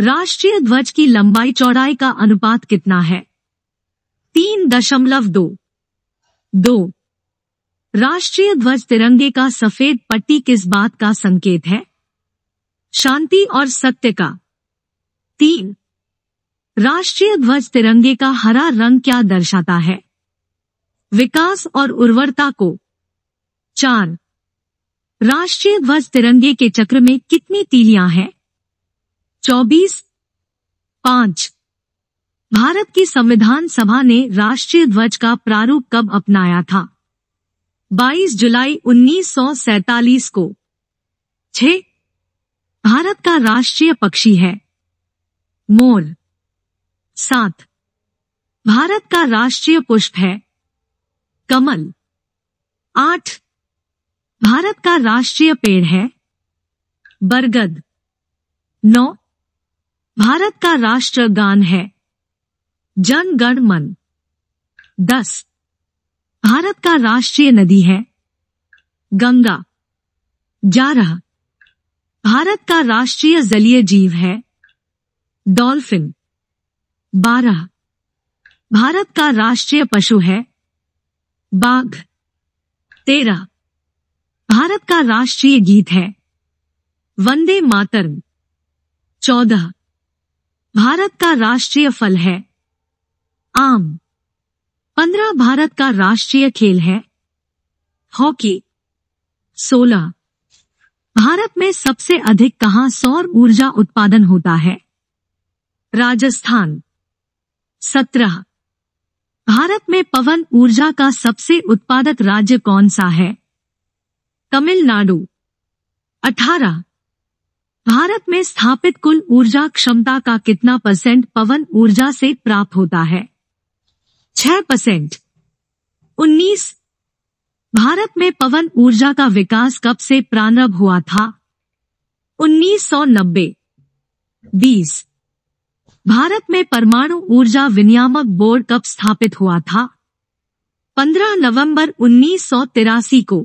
राष्ट्रीय ध्वज की लंबाई चौड़ाई का अनुपात कितना है तीन दशमलव दो दो राष्ट्रीय ध्वज तिरंगे का सफेद पट्टी किस बात का संकेत है शांति और सत्य का तीन राष्ट्रीय ध्वज तिरंगे का हरा रंग क्या दर्शाता है विकास और उर्वरता को चार राष्ट्रीय ध्वज तिरंगे के चक्र में कितनी तीलियां हैं चौबीस पांच भारत की संविधान सभा ने राष्ट्रीय ध्वज का प्रारूप कब अपनाया था 22 जुलाई 1947 को छ भारत का राष्ट्रीय पक्षी है मोर सात भारत का राष्ट्रीय पुष्प है कमल आठ भारत का राष्ट्रीय पेड़ है बरगद नौ भारत का राष्ट्रगान है जन गण मन दस भारत का राष्ट्रीय नदी है गंगा जा रहा भारत का राष्ट्रीय जलीय जीव है डॉल्फिन बारह भारत का राष्ट्रीय पशु है बाघ तेरह भारत का राष्ट्रीय गीत है वंदे मातरम चौदह भारत का राष्ट्रीय फल है आम पंद्रह भारत का राष्ट्रीय खेल है हॉकी सोलह भारत में सबसे अधिक कहां सौर ऊर्जा उत्पादन होता है राजस्थान सत्रह भारत में पवन ऊर्जा का सबसे उत्पादक राज्य कौन सा है तमिलनाडु अठारह भारत में स्थापित कुल ऊर्जा क्षमता का कितना परसेंट पवन ऊर्जा से प्राप्त होता है छह परसेंट उन्नीस भारत में पवन ऊर्जा का विकास कब से प्रारंभ हुआ था उन्नीस सौ नब्बे बीस भारत में परमाणु ऊर्जा विनियामक बोर्ड कब स्थापित हुआ था 15 नवंबर उन्नीस को